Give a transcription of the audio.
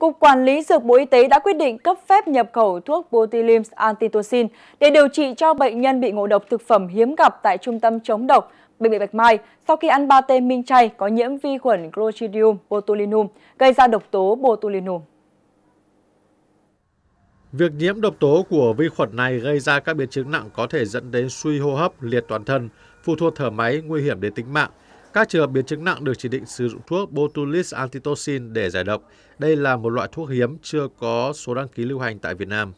Cục Quản lý Dược Bộ Y tế đã quyết định cấp phép nhập khẩu thuốc botulinum antitocin để điều trị cho bệnh nhân bị ngộ độc thực phẩm hiếm gặp tại Trung tâm chống độc Bệnh viện Bạch Mai sau khi ăn ba tê minh chay có nhiễm vi khuẩn Clostridium botulinum gây ra độc tố botulinum. Việc nhiễm độc tố của vi khuẩn này gây ra các biến chứng nặng có thể dẫn đến suy hô hấp, liệt toàn thân, phụ thuộc thở máy, nguy hiểm đến tính mạng – các trường hợp biến chứng nặng được chỉ định sử dụng thuốc botulis antitoxin để giải độc. Đây là một loại thuốc hiếm chưa có số đăng ký lưu hành tại Việt Nam.